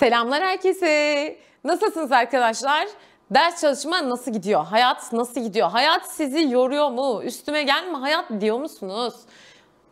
Selamlar herkese. Nasılsınız arkadaşlar? Ders çalışma nasıl gidiyor? Hayat nasıl gidiyor? Hayat sizi yoruyor mu? Üstüme gelme hayat diyor musunuz?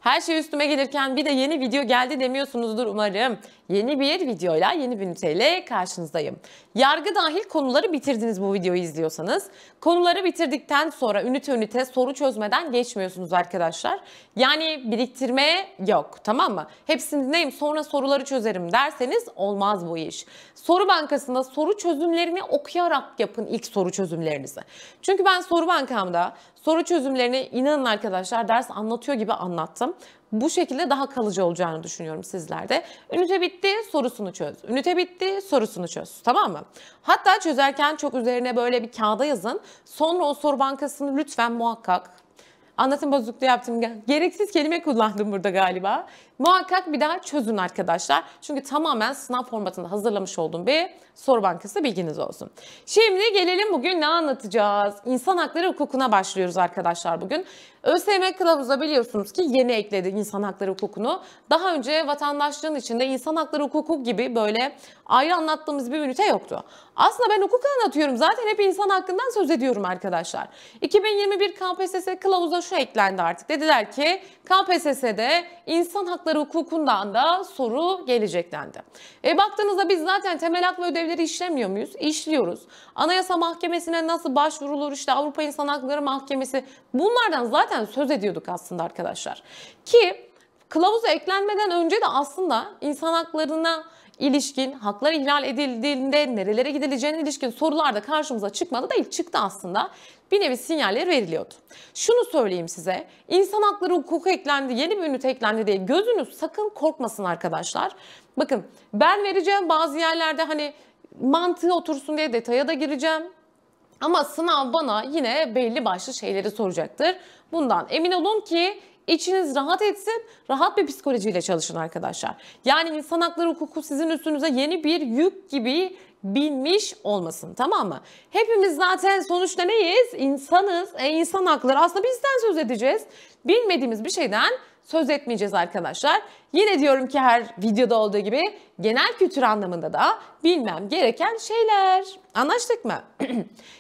Her şey üstüme gelirken bir de yeni video geldi demiyorsunuzdur umarım. Yeni bir videoyla yeni bir niteyle karşınızdayım. Yargı dahil konuları bitirdiniz bu videoyu izliyorsanız. Konuları bitirdikten sonra ünite ünite soru çözmeden geçmiyorsunuz arkadaşlar. Yani biriktirme yok tamam mı? Hepsini neyim sonra soruları çözerim derseniz olmaz bu iş. Soru bankasında soru çözümlerini okuyarak yapın ilk soru çözümlerinizi. Çünkü ben soru bankamda soru çözümlerini inanın arkadaşlar ders anlatıyor gibi anlattım bu şekilde daha kalıcı olacağını düşünüyorum sizlerde. Ünite bitti sorusunu çöz. Ünite bitti sorusunu çöz. Tamam mı? Hatta çözerken çok üzerine böyle bir kağıda yazın. Sonra o soru bankasını lütfen muhakkak anlatım bozukluğu yaptım. Gereksiz kelime kullandım burada galiba. Muhakkak bir daha çözün arkadaşlar. Çünkü tamamen sınav formatında hazırlamış olduğum bir soru bankası bilginiz olsun. Şimdi gelelim bugün ne anlatacağız? İnsan hakları hukukuna başlıyoruz arkadaşlar bugün. ÖSYM kılavuza biliyorsunuz ki yeni ekledi insan hakları hukukunu. Daha önce vatandaşlığın içinde insan hakları hukuku gibi böyle ayrı anlattığımız bir ünite yoktu. Aslında ben hukuk anlatıyorum. Zaten hep insan hakkından söz ediyorum arkadaşlar. 2021 KPSS kılavuza şu eklendi artık. Dediler ki KPSS'de insan hakları hakları hukukundan da soru gelecek E baktığınızda biz zaten temel hak ve ödevleri işlemiyor muyuz? İşliyoruz. Anayasa Mahkemesi'ne nasıl başvurulur? işte Avrupa İnsan Hakları Mahkemesi bunlardan zaten söz ediyorduk aslında arkadaşlar. Ki kılavuza eklenmeden önce de aslında insan haklarına ilişkin, haklar ihlal edildiğinde nerelere gidileceğine ilişkin sorular da karşımıza çıkmadı değil, çıktı aslında bir nevi sinyaller veriliyordu. Şunu söyleyeyim size, insan hakları hukuku eklendi, yeni bir ünit eklendi diye gözünüz sakın korkmasın arkadaşlar. Bakın ben vereceğim bazı yerlerde hani mantığı otursun diye detaya da gireceğim. Ama sınav bana yine belli başlı şeyleri soracaktır. Bundan emin olun ki içiniz rahat etsin. Rahat bir psikolojiyle çalışın arkadaşlar. Yani insan hakları hukuku sizin üstünüze yeni bir yük gibi bilmiş olmasın tamam mı? Hepimiz zaten sonuçta neyiz? İnsanız. E, insan hakları aslında bizden söz edeceğiz. Bilmediğimiz bir şeyden söz etmeyeceğiz arkadaşlar. Yine diyorum ki her videoda olduğu gibi genel kültür anlamında da bilmem gereken şeyler. Anlaştık mı?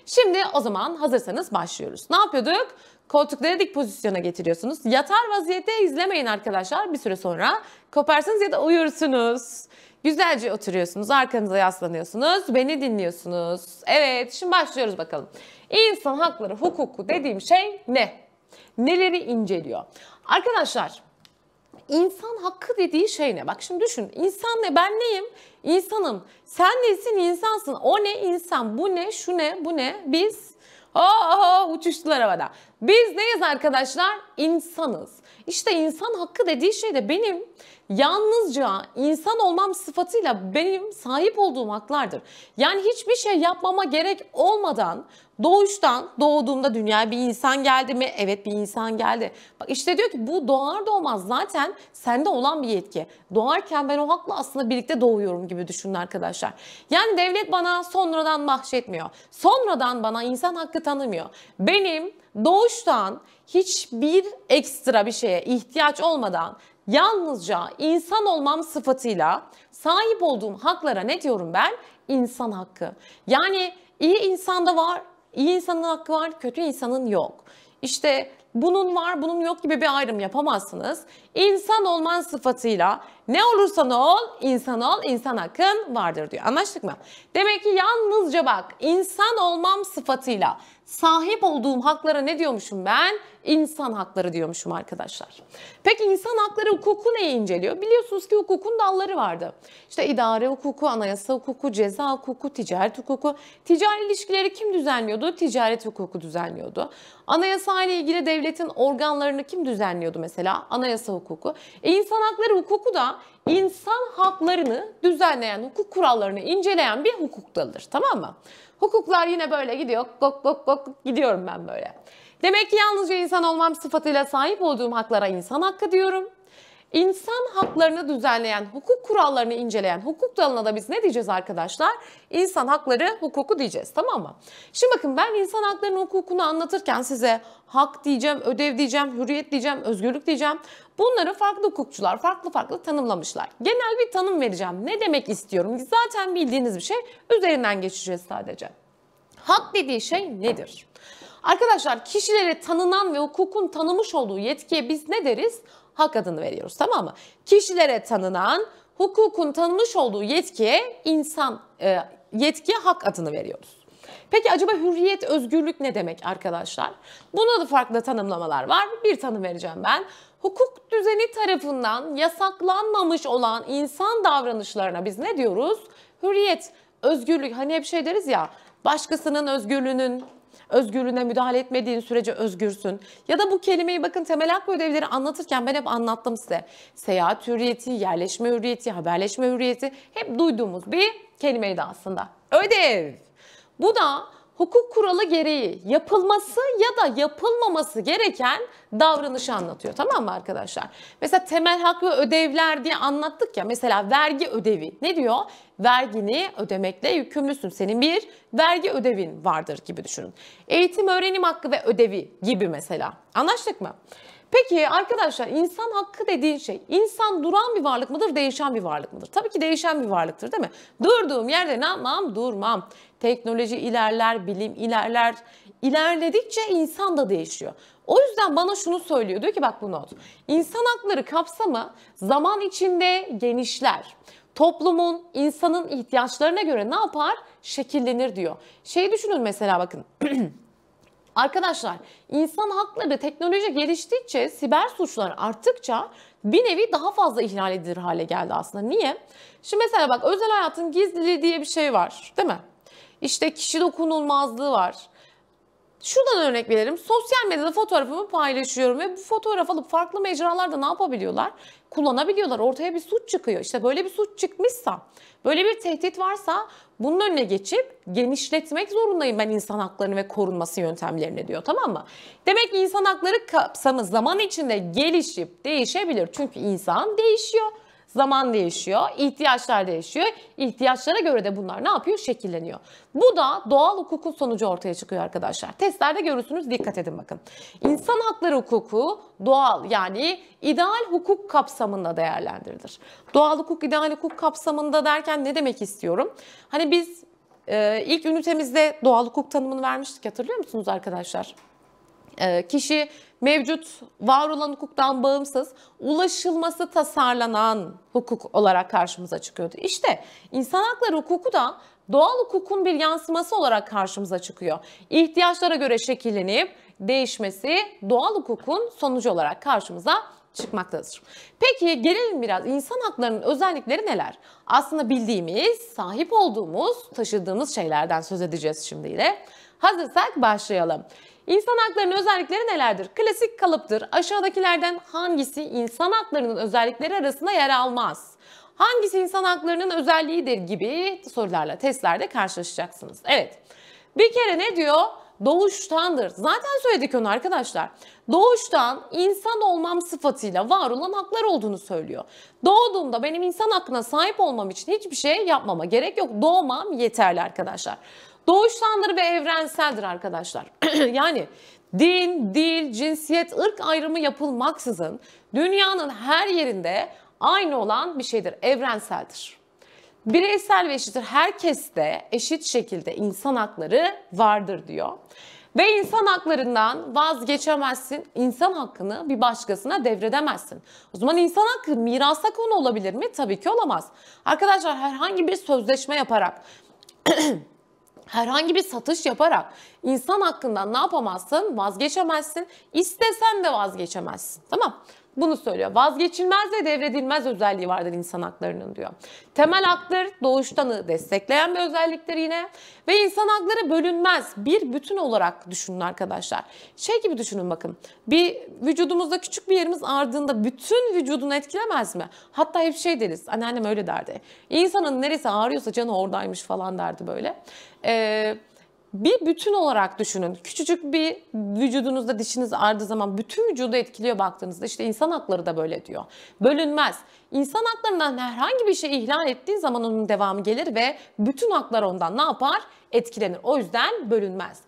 Şimdi o zaman hazırsanız başlıyoruz. Ne yapıyorduk? Koltukları dik pozisyona getiriyorsunuz. Yatar vaziyette izlemeyin arkadaşlar. Bir süre sonra koparsınız ya da uyursunuz. Güzelce oturuyorsunuz, arkanıza yaslanıyorsunuz, beni dinliyorsunuz. Evet, şimdi başlıyoruz bakalım. İnsan hakları hukuku dediğim şey ne? Neleri inceliyor? Arkadaşlar, insan hakkı dediği şey ne? Bak şimdi düşün. İnsan ne? Ben neyim? İnsanım. Sen nesin? İnsansın. O ne? İnsan. Bu ne? Şu ne? Bu ne? Biz Oh, ha uçuştular havada. Biz neyiz arkadaşlar? İnsanız. İşte insan hakkı dediği şey de benim yalnızca insan olmam sıfatıyla benim sahip olduğum haklardır. Yani hiçbir şey yapmama gerek olmadan Doğuştan doğduğumda dünyaya bir insan geldi mi? Evet bir insan geldi. Bak işte diyor ki bu doğar doğmaz zaten sende olan bir yetki. Doğarken ben o hakla aslında birlikte doğuyorum gibi düşünün arkadaşlar. Yani devlet bana sonradan bahşetmiyor. Sonradan bana insan hakkı tanımıyor. Benim doğuştan hiçbir ekstra bir şeye ihtiyaç olmadan yalnızca insan olmam sıfatıyla sahip olduğum haklara ne diyorum ben? İnsan hakkı. Yani iyi insan da var, İyi insanın hakkı var, kötü insanın yok. İşte bunun var, bunun yok gibi bir ayrım yapamazsınız. İnsan olman sıfatıyla ne olursan ol, insan ol, insan hakkın vardır diyor. Anlaştık mı? Demek ki yalnızca bak insan olmam sıfatıyla sahip olduğum haklara ne diyormuşum ben? İnsan hakları diyormuşum arkadaşlar. Peki insan hakları hukuku neyi inceliyor? Biliyorsunuz ki hukukun dalları vardı. İşte idare hukuku, anayasa hukuku, ceza hukuku, ticaret hukuku. Ticari ilişkileri kim düzenliyordu? Ticaret hukuku düzenliyordu. Anayasa ile ilgili devletin organlarını kim düzenliyordu mesela? Anayasa hukuku. E insan hakları hukuku da insan haklarını düzenleyen, hukuk kurallarını inceleyen bir hukuk dalıdır. Tamam mı? Hukuklar yine böyle gidiyor. Gok gok gok gidiyorum ben böyle. Demek ki yalnızca insan olmam sıfatıyla sahip olduğum haklara insan hakkı diyorum. İnsan haklarını düzenleyen, hukuk kurallarını inceleyen hukuk dalına da biz ne diyeceğiz arkadaşlar? İnsan hakları hukuku diyeceğiz tamam mı? Şimdi bakın ben insan haklarının hukukunu anlatırken size hak diyeceğim, ödev diyeceğim, hürriyet diyeceğim, özgürlük diyeceğim. Bunları farklı hukukçular farklı farklı tanımlamışlar. Genel bir tanım vereceğim. Ne demek istiyorum? Zaten bildiğiniz bir şey. Üzerinden geçeceğiz sadece. Hak dediği şey nedir? Arkadaşlar kişilere tanınan ve hukukun tanımış olduğu yetkiye biz ne deriz? Hak adını veriyoruz tamam mı? Kişilere tanınan, hukukun tanımış olduğu yetkiye insan e, yetkiye hak adını veriyoruz. Peki acaba hürriyet, özgürlük ne demek arkadaşlar? Buna da farklı tanımlamalar var. Bir tanım vereceğim ben hukuk düzeni tarafından yasaklanmamış olan insan davranışlarına biz ne diyoruz? Hürriyet, özgürlük. Hani hep şey deriz ya, başkasının özgürlüğünün özgürlüğüne müdahale etmediğin sürece özgürsün. Ya da bu kelimeyi bakın temel hak ödevleri anlatırken ben hep anlattım size. Seyahat hürriyeti, yerleşme hürriyeti, haberleşme hürriyeti hep duyduğumuz bir kelimeydi aslında. Ödev. Bu da hukuk kuralı gereği yapılması ya da yapılmaması gereken davranışı anlatıyor. Tamam mı arkadaşlar? Mesela temel hak ve ödevler diye anlattık ya. Mesela vergi ödevi ne diyor? Vergini ödemekle yükümlüsün. Senin bir vergi ödevin vardır gibi düşünün. Eğitim öğrenim hakkı ve ödevi gibi mesela. Anlaştık mı? Peki arkadaşlar insan hakkı dediğin şey insan duran bir varlık mıdır değişen bir varlık mıdır? Tabii ki değişen bir varlıktır değil mi? Durduğum yerde ne yapmam? Durmam. Teknoloji ilerler, bilim ilerler. İlerledikçe insan da değişiyor. O yüzden bana şunu söylüyor. Diyor ki bak bu not. İnsan hakları kapsamı zaman içinde genişler. Toplumun, insanın ihtiyaçlarına göre ne yapar? Şekillenir diyor. Şey düşünün mesela bakın. Arkadaşlar insan hakları teknoloji geliştikçe siber suçlar arttıkça bir nevi daha fazla ihlal edilir hale geldi aslında. Niye? Şimdi mesela bak özel hayatın gizliliği diye bir şey var değil mi? İşte kişi dokunulmazlığı var. Şuradan örnek verelim. Sosyal medyada fotoğrafımı paylaşıyorum ve bu fotoğraf alıp farklı mecralarda ne yapabiliyorlar? Kullanabiliyorlar. Ortaya bir suç çıkıyor. İşte böyle bir suç çıkmışsa, böyle bir tehdit varsa bunun önüne geçip genişletmek zorundayım ben insan haklarını ve korunması yöntemlerini diyor. Tamam mı? Demek ki insan hakları kapsamı zaman içinde gelişip değişebilir. Çünkü insan değişiyor. Zaman değişiyor, ihtiyaçlar değişiyor. İhtiyaçlara göre de bunlar ne yapıyor? Şekilleniyor. Bu da doğal hukukun sonucu ortaya çıkıyor arkadaşlar. Testlerde görürsünüz dikkat edin bakın. İnsan hakları hukuku doğal yani ideal hukuk kapsamında değerlendirilir. Doğal hukuk, ideal hukuk kapsamında derken ne demek istiyorum? Hani biz e, ilk ünitemizde doğal hukuk tanımını vermiştik hatırlıyor musunuz arkadaşlar? E, kişi mevcut var olan hukuktan bağımsız ulaşılması tasarlanan hukuk olarak karşımıza çıkıyordu. İşte insan hakları hukuku da doğal hukukun bir yansıması olarak karşımıza çıkıyor. İhtiyaçlara göre şekillenip değişmesi doğal hukukun sonucu olarak karşımıza çıkmaktadır. Peki gelelim biraz insan haklarının özellikleri neler? Aslında bildiğimiz, sahip olduğumuz, taşıdığımız şeylerden söz edeceğiz şimdi yine. Hazırsak başlayalım. İnsan haklarının özellikleri nelerdir? Klasik kalıptır. Aşağıdakilerden hangisi insan haklarının özellikleri arasında yer almaz? Hangisi insan haklarının özelliğidir gibi sorularla testlerde karşılaşacaksınız. Evet. Bir kere ne diyor? doğuştandır. Zaten söyledik onu arkadaşlar. Doğuştan insan olmam sıfatıyla var olan haklar olduğunu söylüyor. Doğduğumda benim insan hakkına sahip olmam için hiçbir şey yapmama gerek yok. Doğmam yeterli arkadaşlar doğuştandır ve evrenseldir arkadaşlar. yani din, dil, cinsiyet, ırk ayrımı yapılmaksızın dünyanın her yerinde aynı olan bir şeydir, evrenseldir. Bireysel ve eşittir. Herkeste eşit şekilde insan hakları vardır diyor. Ve insan haklarından vazgeçemezsin. İnsan hakkını bir başkasına devredemezsin. O zaman insan hakkı mirasa konu olabilir mi? Tabii ki olamaz. Arkadaşlar herhangi bir sözleşme yaparak herhangi bir satış yaparak İnsan hakkından ne yapamazsın? Vazgeçemezsin. İstesen de vazgeçemezsin. Tamam bunu söylüyor. Vazgeçilmez ve devredilmez özelliği vardır insan haklarının diyor. Temel haktır, doğuştanı destekleyen bir özelliktir yine. Ve insan hakları bölünmez, bir bütün olarak düşünün arkadaşlar. Şey gibi düşünün bakın, bir vücudumuzda küçük bir yerimiz ağrıdığında bütün vücudunu etkilemez mi? Hatta hep şey deriz, anneannem öyle derdi. İnsanın neresi ağrıyorsa canı oradaymış falan derdi böyle. Ee, bir bütün olarak düşünün. Küçücük bir vücudunuzda dişiniz ardığı zaman bütün vücudu etkiliyor baktığınızda. İşte insan hakları da böyle diyor. Bölünmez. İnsan haklarından herhangi bir şey ihlal ettiğin zaman onun devamı gelir ve bütün haklar ondan ne yapar? Etkilenir. O yüzden bölünmez.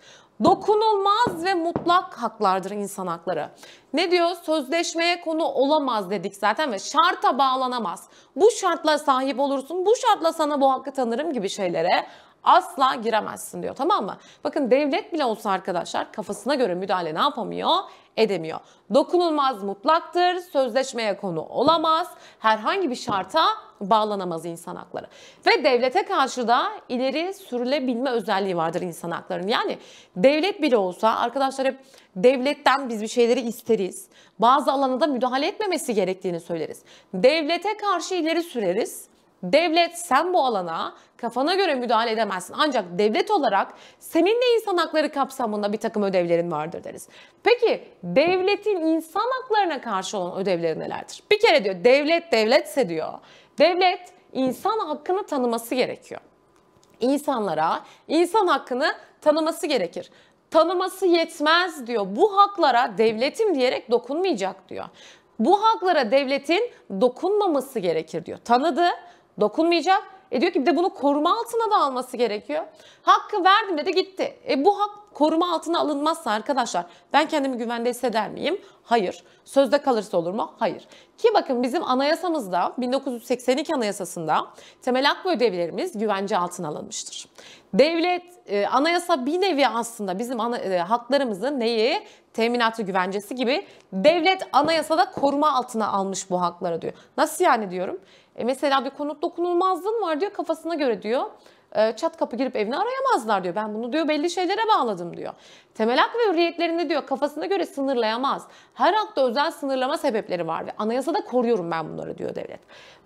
Dokunulmaz ve mutlak haklardır insan hakları. Ne diyor? Sözleşmeye konu olamaz dedik zaten ve şarta bağlanamaz. Bu şartla sahip olursun, bu şartla sana bu hakkı tanırım gibi şeylere asla giremezsin diyor tamam mı? Bakın devlet bile olsa arkadaşlar kafasına göre müdahale ne yapamıyor? Edemiyor. Dokunulmaz mutlaktır, sözleşmeye konu olamaz, herhangi bir şarta bağlanamaz insan hakları. Ve devlete karşı da ileri sürülebilme özelliği vardır insan haklarının. Yani devlet bile olsa arkadaşlar hep devletten biz bir şeyleri isteriz. Bazı alana da müdahale etmemesi gerektiğini söyleriz. Devlete karşı ileri süreriz Devlet sen bu alana kafana göre müdahale edemezsin. Ancak devlet olarak senin de insan hakları kapsamında bir takım ödevlerin vardır deriz. Peki devletin insan haklarına karşı olan ödevleri nelerdir? Bir kere diyor devlet devletse diyor. Devlet insan hakkını tanıması gerekiyor. İnsanlara insan hakkını tanıması gerekir tanıması yetmez diyor. Bu haklara devletim diyerek dokunmayacak diyor. Bu haklara devletin dokunmaması gerekir diyor. Tanıdı, dokunmayacak. E diyor ki bir de bunu koruma altına da alması gerekiyor. Hakkı verdim dedi gitti. E bu hak koruma altına alınmazsa arkadaşlar ben kendimi güvende hisseder miyim? Hayır. Sözde kalırsa olur mu? Hayır. Ki bakın bizim anayasamızda 1982 anayasasında temel hak ve ödevlerimiz güvence altına alınmıştır. Devlet e, anayasa bir nevi aslında bizim ana, e, haklarımızın neyi teminatı güvencesi gibi devlet anayasada koruma altına almış bu haklara diyor. Nasıl yani diyorum? E mesela bir konut dokunulmazlığın var diyor kafasına göre diyor. E, çat kapı girip evini arayamazlar diyor. Ben bunu diyor belli şeylere bağladım diyor. Temel hak ve hürriyetlerini diyor kafasına göre sınırlayamaz. Her hakta özel sınırlama sebepleri var ve anayasada koruyorum ben bunları diyor devlet.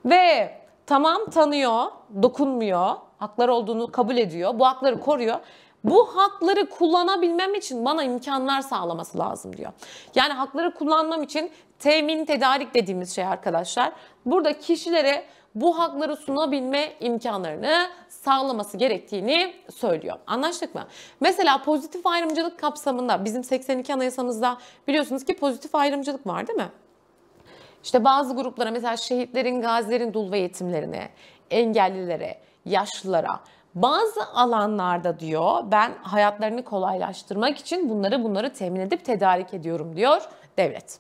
Ve tamam tanıyor, dokunmuyor, haklar olduğunu kabul ediyor, bu hakları koruyor. Bu hakları kullanabilmem için bana imkanlar sağlaması lazım diyor. Yani hakları kullanmam için temin tedarik dediğimiz şey arkadaşlar. Burada kişilere bu hakları sunabilme imkanlarını sağlaması gerektiğini söylüyor. Anlaştık mı? Mesela pozitif ayrımcılık kapsamında bizim 82 anayasamızda biliyorsunuz ki pozitif ayrımcılık var değil mi? İşte bazı gruplara mesela şehitlerin, gazilerin dul ve yetimlerine, engellilere, yaşlılara bazı alanlarda diyor ben hayatlarını kolaylaştırmak için bunları bunları temin edip tedarik ediyorum diyor devlet.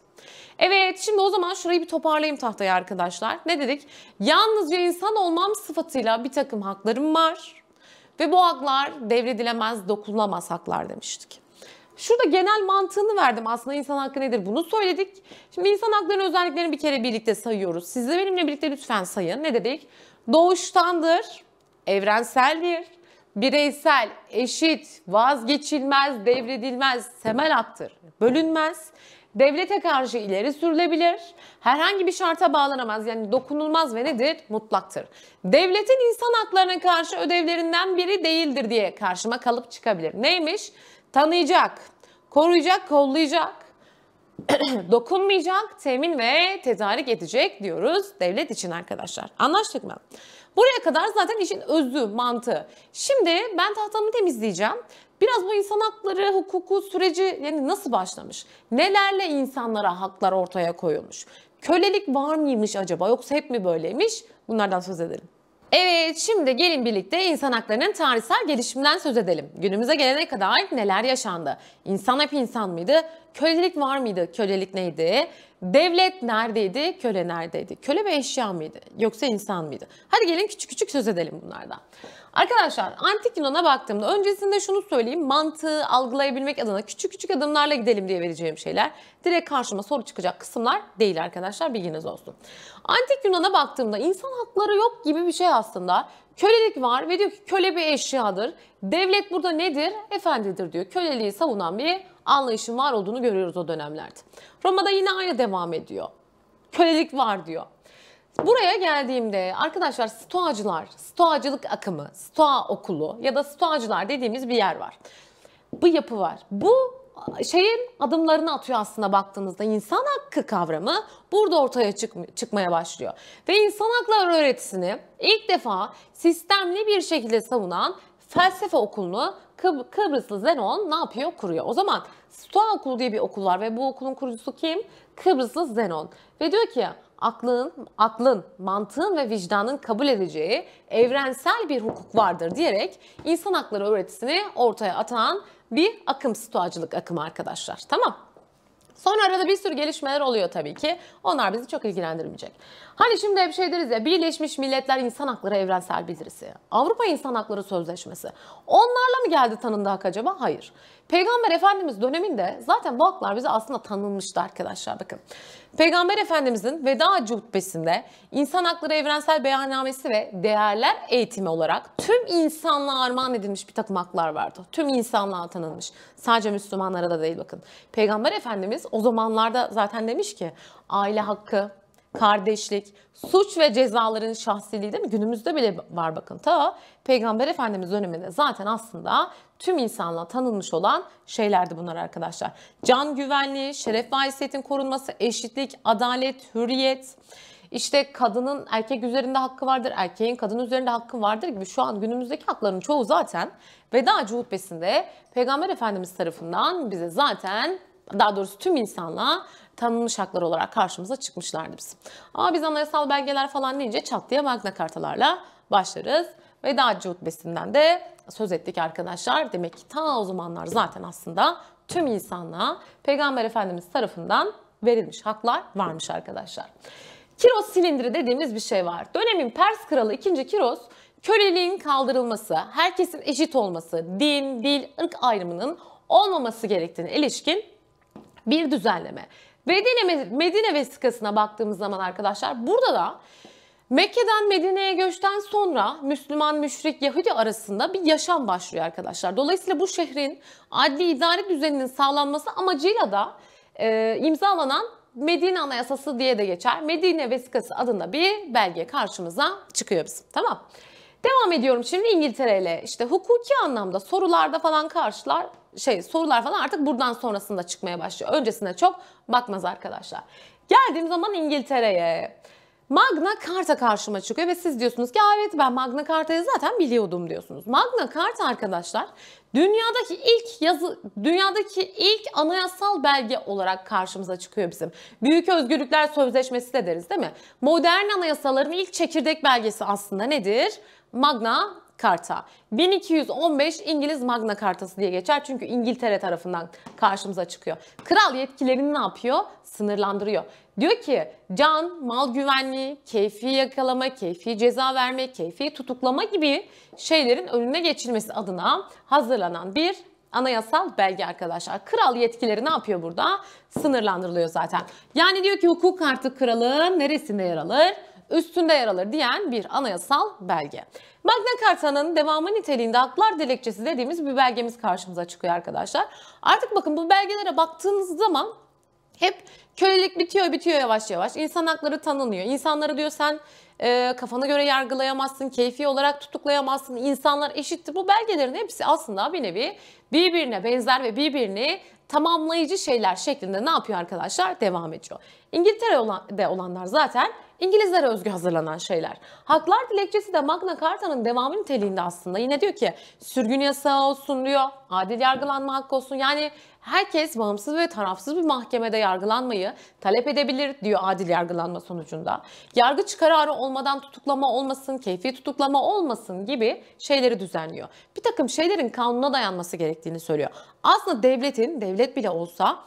Evet şimdi o zaman şurayı bir toparlayayım tahtaya arkadaşlar. Ne dedik? Yalnızca insan olmam sıfatıyla bir takım haklarım var. Ve bu haklar devredilemez, dokunulamaz haklar demiştik. Şurada genel mantığını verdim aslında insan hakkı nedir bunu söyledik. Şimdi insan haklarının özelliklerini bir kere birlikte sayıyoruz. Siz de benimle birlikte lütfen sayın. Ne dedik? Doğuştandır, evrenseldir. Bireysel, eşit, vazgeçilmez, devredilmez, temel haktır. Bölünmez. Devlete karşı ileri sürülebilir. Herhangi bir şarta bağlanamaz. Yani dokunulmaz ve nedir? Mutlaktır. Devletin insan haklarına karşı ödevlerinden biri değildir diye karşıma kalıp çıkabilir. Neymiş? Tanıyacak, koruyacak, kollayacak, dokunmayacak, temin ve tedarik edecek diyoruz devlet için arkadaşlar. Anlaştık mı? Buraya kadar zaten işin özü, mantığı. Şimdi ben tahtamı temizleyeceğim. Biraz bu insan hakları, hukuku süreci yani nasıl başlamış? Nelerle insanlara haklar ortaya koyulmuş? Kölelik var mıymış acaba yoksa hep mi böyleymiş? Bunlardan söz edelim. Evet şimdi gelin birlikte insan haklarının tarihsel gelişiminden söz edelim. Günümüze gelene kadar neler yaşandı? İnsan hep insan mıydı? Kölelik var mıydı? Kölelik neydi? Devlet neredeydi, köle neredeydi? Köle bir eşya mıydı yoksa insan mıydı? Hadi gelin küçük küçük söz edelim bunlardan. Arkadaşlar antik Yunan'a baktığımda öncesinde şunu söyleyeyim. Mantığı algılayabilmek adına küçük küçük adımlarla gidelim diye vereceğim şeyler. Direkt karşıma soru çıkacak kısımlar değil arkadaşlar bilginiz olsun. Antik Yunan'a baktığımda insan hakları yok gibi bir şey aslında. Kölelik var ve diyor ki köle bir eşyadır. Devlet burada nedir? Efendidir diyor. Köleliği savunan bir anlayışın var olduğunu görüyoruz o dönemlerde. Roma'da yine aynı devam ediyor. Kölelik var diyor. Buraya geldiğimde arkadaşlar stoacılar, stoacılık akımı, stoğa okulu ya da stoacılar dediğimiz bir yer var. Bu yapı var. Bu şeyin adımlarını atıyor aslında baktığınızda. insan hakkı kavramı burada ortaya çıkmaya başlıyor. Ve insan hakları öğretisini ilk defa sistemli bir şekilde savunan felsefe okulunu Kıb Kıbrıslı Zenon ne yapıyor? Kuruyor. O zaman Stoa Okulu diye bir okul var ve bu okulun kurucusu kim? Kıbrıslı Zenon. Ve diyor ki aklın, aklın, mantığın ve vicdanın kabul edeceği evrensel bir hukuk vardır diyerek insan hakları öğretisini ortaya atan bir akım stoğacılık akımı arkadaşlar. Tamam. Sonra arada bir sürü gelişmeler oluyor tabii ki. Onlar bizi çok ilgilendirmeyecek. Hani şimdi hep şey deriz ya Birleşmiş Milletler İnsan Hakları Evrensel Bildirisi, Avrupa İnsan Hakları Sözleşmesi. Onlarla mı geldi tanındı acaba? Hayır. Peygamber Efendimiz döneminde zaten bu haklar bize aslında tanınmıştı arkadaşlar bakın. Peygamber Efendimizin veda cübbesinde insan hakları evrensel beyannamesi ve değerler eğitimi olarak tüm insanlığa armağan edilmiş bir takım haklar vardı. Tüm insanlığa tanınmış. Sadece Müslümanlara da değil bakın. Peygamber Efendimiz o zamanlarda zaten demiş ki aile hakkı, kardeşlik, suç ve cezaların şahsiliği değil mi? Günümüzde bile var bakın. Ta Peygamber Efendimiz döneminde zaten aslında tüm insanla tanınmış olan şeylerdi bunlar arkadaşlar. Can güvenliği, şeref ve haysiyetin korunması, eşitlik, adalet, hürriyet, işte kadının erkek üzerinde hakkı vardır, erkeğin kadın üzerinde hakkı vardır gibi şu an günümüzdeki hakların çoğu zaten Vedacı hutbesinde Peygamber Efendimiz tarafından bize zaten daha doğrusu tüm insanla tanınmış haklar olarak karşımıza çıkmışlardı biz. Ama biz anayasal belgeler falan deyince çat diye magna kartalarla başlarız. Vedacı hutbesinden de söz ettik arkadaşlar. Demek ki ta o zamanlar zaten aslında tüm insanlığa Peygamber Efendimiz tarafından verilmiş haklar varmış arkadaşlar. Kiros silindiri dediğimiz bir şey var. Dönemin Pers kralı 2. Kiros köleliğin kaldırılması, herkesin eşit olması, din, dil, ırk ayrımının olmaması gerektiğine ilişkin bir düzenleme. Medine, Medine vesikasına baktığımız zaman arkadaşlar burada da Mekke'den Medine'ye göçten sonra Müslüman, müşrik, Yahudi arasında bir yaşam başlıyor arkadaşlar. Dolayısıyla bu şehrin adli idare düzeninin sağlanması amacıyla da e, imzalanan Medine Anayasası diye de geçer. Medine Vesikası adında bir belge karşımıza çıkıyor bizim. Tamam. Devam ediyorum şimdi İngiltere ile. işte hukuki anlamda sorularda falan karşılar şey sorular falan artık buradan sonrasında çıkmaya başlıyor. Öncesine çok bakmaz arkadaşlar. Geldiğim zaman İngiltere'ye. Magna Carta karşıma çıkıyor ve siz diyorsunuz ki evet ben Magna Carta'yı zaten biliyordum diyorsunuz. Magna Carta arkadaşlar dünyadaki ilk yazı dünyadaki ilk anayasal belge olarak karşımıza çıkıyor bizim. Büyük Özgürlükler Sözleşmesi de deriz değil mi? Modern anayasaların ilk çekirdek belgesi aslında nedir? Magna Carta. 1215 İngiliz Magna Kartası diye geçer çünkü İngiltere tarafından karşımıza çıkıyor. Kral yetkilerini ne yapıyor? Sınırlandırıyor. Diyor ki can, mal güvenliği, keyfi yakalama, keyfi ceza verme, keyfi tutuklama gibi şeylerin önüne geçilmesi adına hazırlanan bir anayasal belge arkadaşlar. Kral yetkileri ne yapıyor burada? Sınırlandırılıyor zaten. Yani diyor ki hukuk artık kralın neresinde yer alır? üstünde yer alır diyen bir anayasal belge. Magna Carta'nın devamı niteliğinde haklar dilekçesi dediğimiz bir belgemiz karşımıza çıkıyor arkadaşlar. Artık bakın bu belgelere baktığınız zaman hep Kölelik bitiyor bitiyor yavaş yavaş. İnsan hakları tanınıyor. İnsanları diyor sen e, kafana göre yargılayamazsın, keyfi olarak tutuklayamazsın, İnsanlar eşitti. Bu belgelerin hepsi aslında bir nevi birbirine benzer ve birbirini tamamlayıcı şeyler şeklinde ne yapıyor arkadaşlar? Devam ediyor. İngiltere'de olanlar zaten İngilizlere özgü hazırlanan şeyler. Haklar dilekçesi de Magna Carta'nın devamı niteliğinde aslında. Yine diyor ki sürgün yasağı olsun diyor, adil yargılanma hakkı olsun. Yani herkes bağımsız ve tarafsız bir mahkemede yargılanmayı talep edebilir diyor adil yargılanma sonucunda. Yargıç kararı olmadan tutuklama olmasın, keyfi tutuklama olmasın gibi şeyleri düzenliyor. Bir takım şeylerin kanuna dayanması gerektiğini söylüyor. Aslında devletin, devlet bile olsa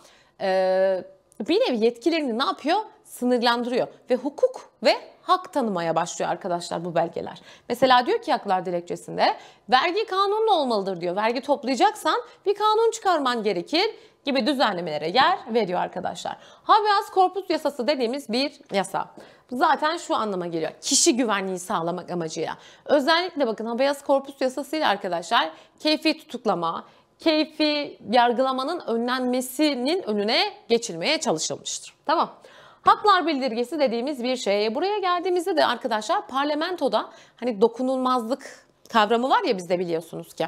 bir nevi yetkilerini ne yapıyor? sınırlandırıyor ve hukuk ve hak tanımaya başlıyor arkadaşlar bu belgeler. Mesela diyor ki haklar dilekçesinde vergi kanunlu olmalıdır diyor. Vergi toplayacaksan bir kanun çıkarman gerekir gibi düzenlemelere yer veriyor arkadaşlar. Habeas corpus yasası dediğimiz bir yasa. Zaten şu anlama geliyor. Kişi güvenliği sağlamak amacıyla. Özellikle bakın habeas corpus ile arkadaşlar keyfi tutuklama, keyfi yargılamanın önlenmesinin önüne geçilmeye çalışılmıştır. Tamam. Haklar bildirgesi dediğimiz bir şey. Buraya geldiğimizde de arkadaşlar parlamentoda hani dokunulmazlık kavramı var ya bizde biliyorsunuz ki.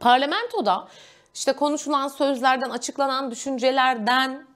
Parlamentoda işte konuşulan sözlerden, açıklanan düşüncelerden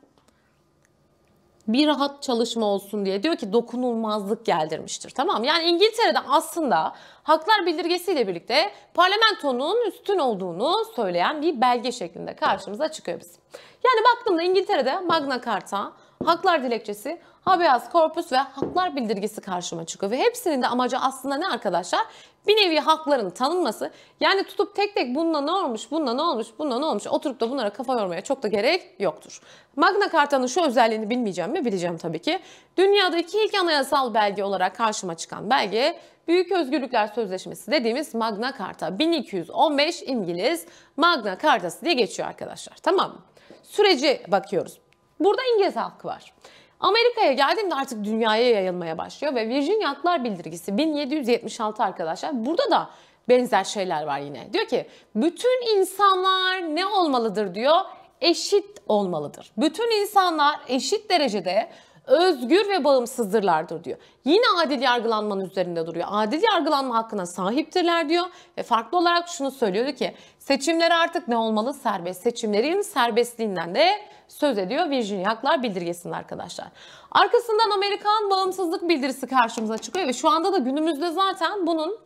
bir rahat çalışma olsun diye diyor ki dokunulmazlık geldirmiştir. Tamam yani İngiltere'de aslında haklar bildirgesiyle birlikte parlamentonun üstün olduğunu söyleyen bir belge şeklinde karşımıza çıkıyor bizim. Yani baktığımda İngiltere'de Magna Carta haklar dilekçesi, habeas corpus ve haklar bildirgesi karşıma çıkıyor. Ve hepsinin de amacı aslında ne arkadaşlar? Bir nevi hakların tanınması. Yani tutup tek tek bununla ne olmuş, bununla ne olmuş, bununla ne olmuş oturup da bunlara kafa yormaya çok da gerek yoktur. Magna Carta'nın şu özelliğini bilmeyeceğim mi? Bileceğim tabii ki. Dünyadaki ilk anayasal belge olarak karşıma çıkan belge Büyük Özgürlükler Sözleşmesi dediğimiz Magna Carta 1215 İngiliz Magna Cartası diye geçiyor arkadaşlar. Tamam mı? Süreci bakıyoruz. Burada İngiliz halkı var. Amerika'ya geldiğinde artık dünyaya yayılmaya başlıyor ve Virginia Haklar Bildirgesi 1776 arkadaşlar. Burada da benzer şeyler var yine. Diyor ki bütün insanlar ne olmalıdır diyor? Eşit olmalıdır. Bütün insanlar eşit derecede özgür ve bağımsızdırlardır diyor. Yine adil yargılanmanın üzerinde duruyor. Adil yargılanma hakkına sahiptirler diyor ve farklı olarak şunu söylüyordu ki seçimler artık ne olmalı? Serbest. Seçimlerin serbestliğinden de söz ediyor Virginia Haklar Bildirgesi'nin arkadaşlar. Arkasından Amerikan bağımsızlık bildirisi karşımıza çıkıyor ve şu anda da günümüzde zaten bunun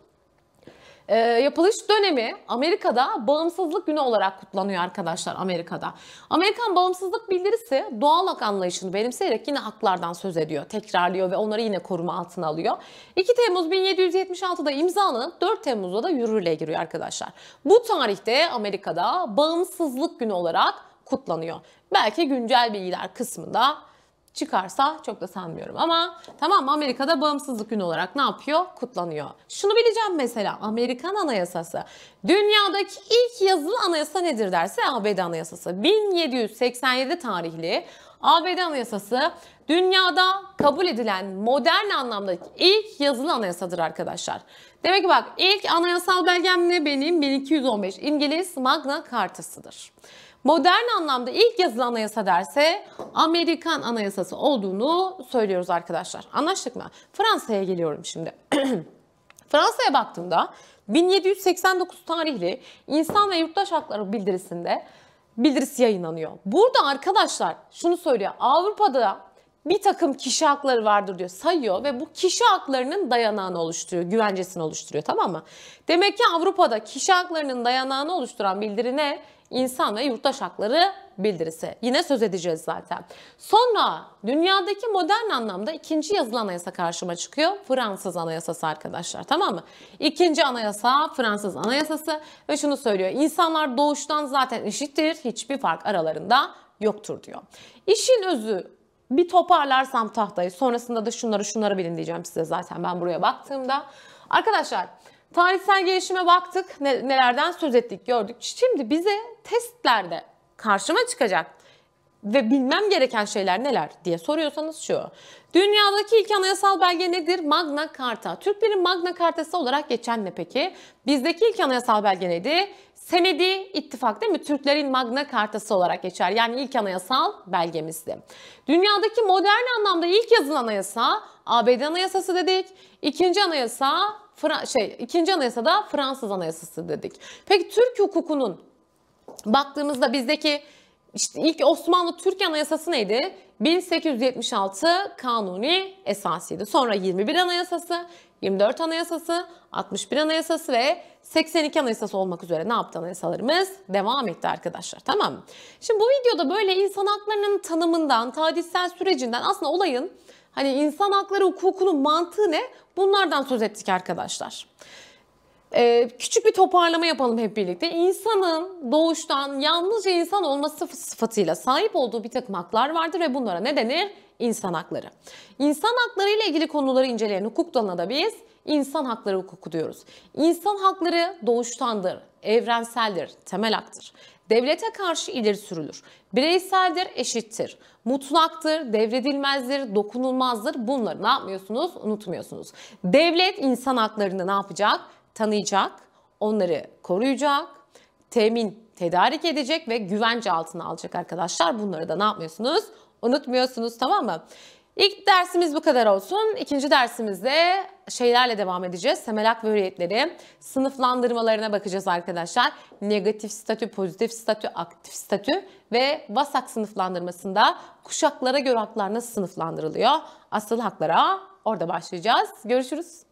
e, yapılış dönemi Amerika'da bağımsızlık günü olarak kutlanıyor arkadaşlar Amerika'da. Amerikan bağımsızlık bildirisi doğal hak anlayışını benimseyerek yine haklardan söz ediyor, tekrarlıyor ve onları yine koruma altına alıyor. 2 Temmuz 1776'da imzalanıp 4 Temmuz'da da yürürlüğe giriyor arkadaşlar. Bu tarihte Amerika'da bağımsızlık günü olarak kutlanıyor. Belki güncel bilgiler kısmında çıkarsa çok da sanmıyorum ama tamam Amerika'da bağımsızlık günü olarak ne yapıyor? Kutlanıyor. Şunu bileceğim mesela Amerikan anayasası. Dünyadaki ilk yazılı anayasa nedir derse ABD anayasası. 1787 tarihli ABD anayasası dünyada kabul edilen modern anlamda ilk yazılı anayasadır arkadaşlar. Demek ki bak ilk anayasal belgem ne benim? 1215 İngiliz Magna Kartası'dır. Modern anlamda ilk yazılı anayasa derse Amerikan anayasası olduğunu söylüyoruz arkadaşlar. Anlaştık mı? Fransa'ya geliyorum şimdi. Fransa'ya baktığımda 1789 tarihli İnsan ve Yurttaş Hakları bildirisinde bildirisi yayınlanıyor. Burada arkadaşlar şunu söylüyor. Avrupa'da bir takım kişi hakları vardır diyor. Sayıyor ve bu kişi haklarının dayanağını oluşturuyor, güvencesini oluşturuyor tamam mı? Demek ki Avrupa'da kişi haklarının dayanağını oluşturan bildiri ne? İnsan ve yurttaş hakları bildirisi. Yine söz edeceğiz zaten. Sonra dünyadaki modern anlamda ikinci yazılı anayasa karşıma çıkıyor. Fransız anayasası arkadaşlar tamam mı? İkinci anayasa Fransız anayasası ve şunu söylüyor. İnsanlar doğuştan zaten eşittir. Hiçbir fark aralarında yoktur diyor. İşin özü bir toparlarsam tahtayı sonrasında da şunları şunları bilin diyeceğim size zaten ben buraya baktığımda. Arkadaşlar tarihsel gelişime baktık ne, nelerden söz ettik gördük. Şimdi bize testlerde karşıma çıkacak ve bilmem gereken şeyler neler diye soruyorsanız şu. Dünyadaki ilk anayasal belge nedir? Magna Carta. Türklerin Magna Carta'sı olarak geçen ne peki? Bizdeki ilk anayasal belge neydi? Senedi ittifak değil mi? Türklerin Magna Kartası olarak geçer. Yani ilk anayasal belgemizdi. Dünyadaki modern anlamda ilk yazılı anayasa ABD anayasası dedik. İkinci anayasa Fra şey ikinci anayasa da Fransız anayasası dedik. Peki Türk hukukunun baktığımızda bizdeki işte ilk Osmanlı Türk Anayasası neydi? 1876 Kanuni Esasiydi. Sonra 21 Anayasası, 24 Anayasası, 61 Anayasası ve 82 Anayasası olmak üzere ne yaptı anayasalarımız? Devam etti arkadaşlar. Tamam Şimdi bu videoda böyle insan haklarının tanımından, tadilsel sürecinden aslında olayın hani insan hakları hukukunun mantığı ne? Bunlardan söz ettik arkadaşlar. Ee, küçük bir toparlama yapalım hep birlikte. İnsanın doğuştan yalnızca insan olması sıfatıyla sahip olduğu bir takım haklar vardır ve bunlara ne denir? İnsan hakları. İnsan hakları ile ilgili konuları inceleyen hukuk dalına da biz insan hakları hukuku diyoruz. İnsan hakları doğuştandır, evrenseldir, temel haktır. Devlete karşı ileri sürülür. Bireyseldir, eşittir. Mutlaktır, devredilmezdir, dokunulmazdır. Bunları ne yapmıyorsunuz? Unutmuyorsunuz. Devlet insan haklarını ne yapacak? tanıyacak, onları koruyacak, temin, tedarik edecek ve güvence altına alacak arkadaşlar. Bunları da ne yapmıyorsunuz? Unutmuyorsunuz tamam mı? İlk dersimiz bu kadar olsun. İkinci dersimizde şeylerle devam edeceğiz. Semelak ve hürriyetleri sınıflandırmalarına bakacağız arkadaşlar. Negatif statü, pozitif statü, aktif statü ve vasak sınıflandırmasında kuşaklara göre haklar nasıl sınıflandırılıyor? Asıl haklara orada başlayacağız. Görüşürüz.